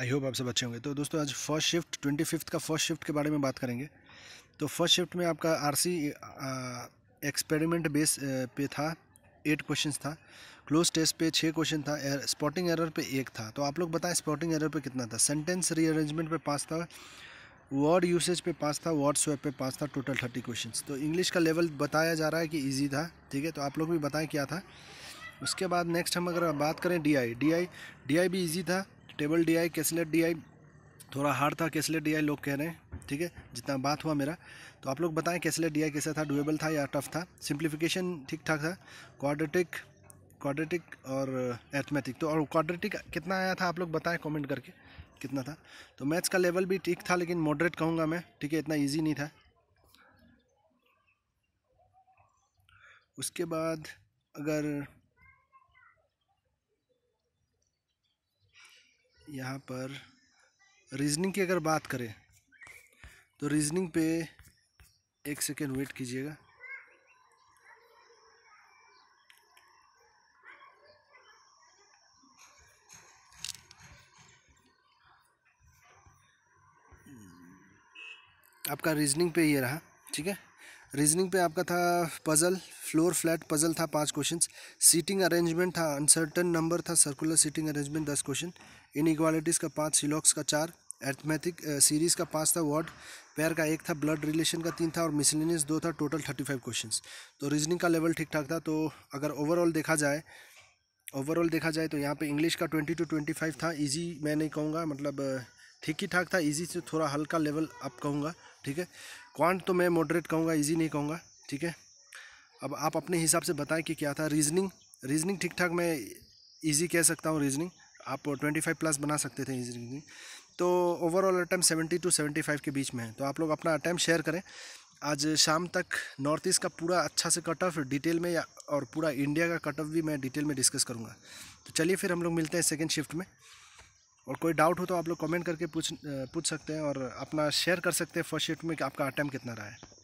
I hope आप सब अच्छे होंगे तो दोस्तों आज फर्स्ट शिफ्ट ट्वेंटी फिफ्थ का फर्स्ट शिफ्ट के बारे में बात करेंगे तो फर्स्ट शिफ्ट में आपका आरसी एक्सपेरिमेंट बेस पे था एट क्वेश्चन था क्लोज टेस्ट पे छः क्वेश्चन था एर, स्पॉटिंग एरर पे एक था तो आप लोग बताएं स्पॉटिंग एरर पे कितना था सेंटेंस रीअरेंजमेंट पे पास था वर्ड यूसेज पे पास था वर्ड स्वेप पे पास था टोटल थर्टी क्वेश्चन तो इंग्लिश का लेवल बताया जा रहा है कि ईजी था ठीक है तो आप लोग भी बताएं क्या था उसके बाद नेक्स्ट हम अगर बात करें D I D I D I भी ईजी था टेबल डी कैसलेट डी थोड़ा हार्ड था कैसलेट डी लोग कह रहे हैं ठीक है जितना बात हुआ मेरा तो आप लोग बताएं कैसलेट डी कैसा था डुएबल था या टफ था सिंप्लीफिकेशन ठीक ठाक था क्वाड्रेटिक क्वाड्रेटिक और एथमेटिक तो और क्वाड्रेटिक कितना आया था आप लोग बताएं कॉमेंट करके कितना था तो मैथ्स का लेवल भी ठीक था लेकिन मॉडरेट कहूँगा मैं ठीक है इतना ईजी नहीं था उसके बाद अगर यहाँ पर रीजनिंग की अगर बात करें तो रीजनिंग पे एक सेकेंड वेट कीजिएगा आपका रीजनिंग पे ये रहा ठीक है रीजनिंग पे आपका था पज़ल फ्लोर फ्लैट पज़ल था पांच क्वेश्चन सीटिंग अरेंजमेंट था अनसर्टन नंबर था सर्कुलर सीटिंग अरेंजमेंट दस क्वेश्चन इक्वालिटीज़ का पाँच सिलॉक्स का चार एर्थमेटिक सीरीज़ का पाँच था वर्ड पैर का एक था ब्लड रिलेशन का तीन था और मिसलिनियस दो था टोटल थर्टी फाइव क्वेश्चन तो रीजनिंग का लेवल ठीक ठाक था तो अगर ओवरऑल देखा जाए ओवरऑल देखा जाए तो यहाँ पे इंग्लिश का ट्वेंटी टू ट्वेंटी फाइव था ईजी मैं नहीं कहूँगा मतलब ठीक ही ठाक था इजी से थोड़ा हल्का लेवल अप कहूँगा ठीक है क्वांट तो मैं मॉडरेट कहूँगा इजी नहीं कहूँगा ठीक है अब आप अपने हिसाब से बताएं कि क्या था रीजनिंग रीजनिंग ठीक ठाक मैं इजी कह सकता हूँ रीजनिंग आप ट्वेंटी फाइव प्लस बना सकते थे रीजनिंग तो overall attempt seventy two seventy five के बीच में है तो आप लोग अपना अटैम्प शेयर करें आज शाम तक नॉर्थ ईस्ट का पूरा अच्छा से कट ऑफ डिटेल में या और पूरा इंडिया का कट ऑफ भी मैं डिटेल में डिस्कस करूँगा तो चलिए फिर हम लोग मिलते हैं सेकेंड शिफ्ट में और कोई डाउट हो तो आप लोग कमेंट करके पूछ पूछ सकते हैं और अपना शेयर कर सकते हैं फर्स्ट शिफ्ट में कि आपका अटैम्प कितना रहा है